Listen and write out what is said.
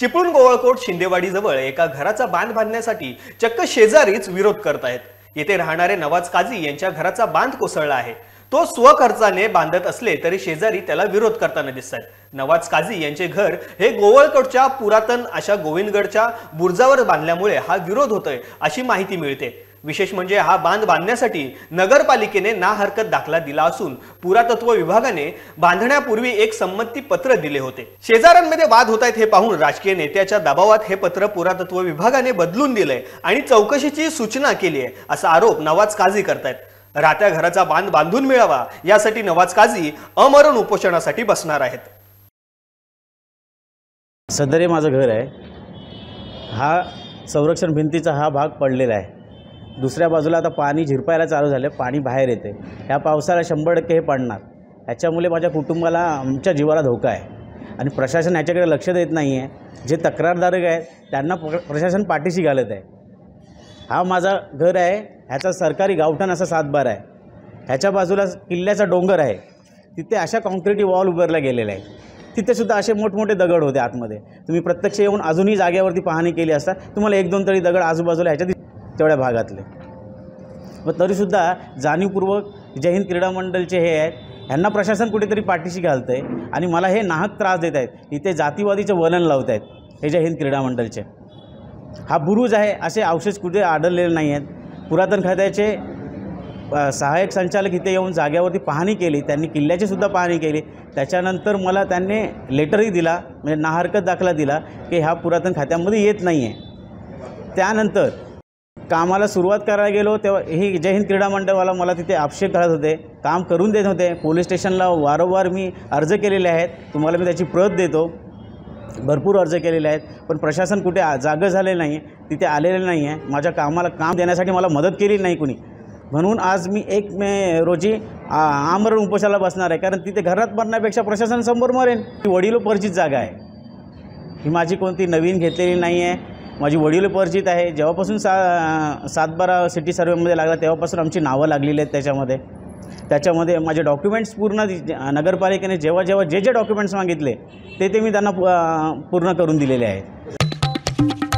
चिपळूण गोवळकोट शिंदेवाडीजवळ एका घराचा बांध बांधण्यासाठी चक्क शेजारीच विरोध करत आहेत येथे राहणारे नवाज काझी यांच्या घराचा बांध कोसळला आहे तो स्वखर्चाने बांधत असले तरी शेजारी त्याला विरोध करताना दिसतात नवाज काझी यांचे घर हे गोवळकोटच्या पुरातन अशा गोविंदगडच्या बुर्जावर बांधल्यामुळे हा विरोध होतोय अशी माहिती मिळते विशेष म्हणजे हा बांध बांधण्यासाठी नगरपालिकेने ना हरकत दाखला दिला असून पुरातत्व विभागाने बांधण्यापूर्वी एक संमती पत्र दिले होते शेजाऱ्यांमध्ये वाद होत आहेत हे पाहून राजकीय नेत्याच्या दबावात हे पत्र पुरातत्व विभागाने बदलून दिलंय आणि चौकशीची सूचना केली आहे असा आरोप नवाज काझी करतायत राहत्या घराचा बांध बांधून मिळावा यासाठी नवाज काझी अमरण उपोषणासाठी बसणार आहेत सदरे माझं घर आहे हा संरक्षण भिंतीचा हा भाग पडलेला आहे दुसऱ्या बाजूला आता पाणी झिरपायला चालू झालं पाणी बाहेर येते ह्या पावसाला शंभर टक्के हे पडणार ह्याच्यामुळे माझ्या कुटुंबाला आमच्या जीवाला धोका आहे आणि प्रशासन ह्याच्याकडे लक्ष देत नाही आहे जे तक्रारदारक आहेत त्यांना प्रशासन पाठीशी घालत आहे हा माझा घर आहे ह्याचा सरकारी गावठण असा सातबार आहे ह्याच्या बाजूला किल्ल्याचा डोंगर आहे तिथे अशा कॉन्क्रीट वॉल उभारला गेलेला आहे तिथेसुद्धा असे मोठमोठे दगड होते आतमध्ये तुम्ही प्रत्यक्ष येऊन अजूनही जागेवरती पाहणी केली असता तुम्हाला एक दोन तरी दगड आजूबाजूला ह्याच्या तेवढ्या भागातले मग तरीसुद्धा जाणीवपूर्वक जय हिंद क्रीडा मंडळचे हे आहेत ह्यांना प्रशासन कुठेतरी पाठीशी घालतं आहे आणि मला हे नाहक त्रास देत आहेत इथे जातीवादीचे वलन लावत आहेत हे जय हिंद क्रीडा मंडळचे हा बुरुज आहे असे अवशेष कुठे आढळलेले नाही आहेत पुरातन खात्याचे सहाय्यक संचालक इथे येऊन जाग्यावरती पाहणी केली त्यांनी किल्ल्याची सुद्धा पाहणी केली त्याच्यानंतर मला त्यांनी लेटरही दिला म्हणजे नाहरकत दाखला दिला की ह्या पुरातन खात्यामध्ये येत नाही आहे त्यानंतर कामाला सुरुवात करायला गेलो तेव्हा ही जय हिंद क्रीडा मंडळवाला मला तिथे आक्षेप घालत होते काम करून देत होते पोलीस स्टेशनला वारंवार मी अर्ज केलेले आहेत तुम्हाला मी त्याची प्रत देतो भरपूर अर्ज केलेले आहेत पण प्रशासन कुठे जागं झाले नाही तिथे आलेलं नाही आहे माझ्या कामाला काम देण्यासाठी मला मदत केली नाही कुणी म्हणून आज मी एक मे रोजी आमरण उपशाला बसणार आहे कारण तिथे घरात मरण्यापेक्षा प्रशासन समोर मरेन ही वडिलोपरचीच जागा आहे ही माझी कोणती नवीन घेतलेली नाही आहे माझी वडील परिचित आहे जेव्हापासून सा सातबारा सिटी सर्वेमध्ये लागला तेव्हापासून आमची नावं लागलेली आहेत त्याच्यामध्ये त्याच्यामध्ये माझे डॉक्युमेंट्स पूर्ण नगरपालिकेने जेव्हा जेव्हा जे जे डॉक्युमेंट्स मागितले ते ते मी त्यांना पूर्ण करून दिलेले आहेत